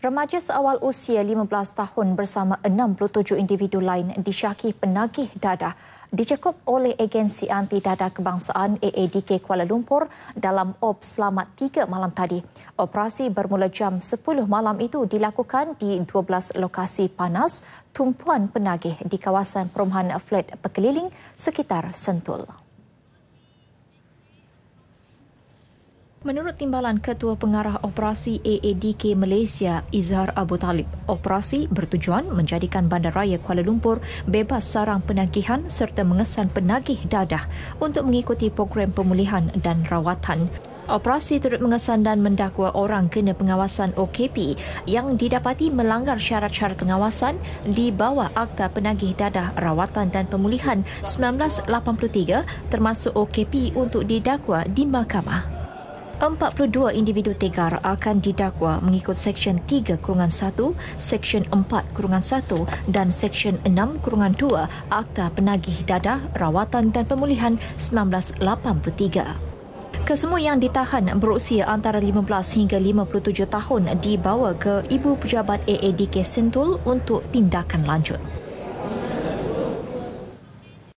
remaja seawal usia 15 tahun bersama 67 individu lain disyaki penagih dadah dicekup oleh agensi anti dadah kebangsaan AADK Kuala Lumpur dalam op selamat 3 malam tadi. Operasi bermula jam 10 malam itu dilakukan di 12 lokasi panas tumpuan penagih di kawasan perumahan flat pekeliling sekitar Sentul. Menurut timbalan Ketua Pengarah Operasi AADK Malaysia, Izhar Abu Talib, operasi bertujuan menjadikan bandaraya Kuala Lumpur bebas sarang penagihan serta mengesan penagih dadah untuk mengikuti program pemulihan dan rawatan. Operasi turut mengesan dan mendakwa orang kena pengawasan OKP yang didapati melanggar syarat-syarat pengawasan di bawah Akta Penagih Dadah Rawatan dan Pemulihan 1983 termasuk OKP untuk didakwa di mahkamah. 42 individu tegar akan didakwa mengikut Seksyen 3-1, Seksyen 4-1 dan Seksyen 6-2 Akta Penagih Dadah Rawatan dan Pemulihan 1983. Kesemua yang ditahan berusia antara 15 hingga 57 tahun dibawa ke Ibu Pejabat AADK Sentul untuk tindakan lanjut.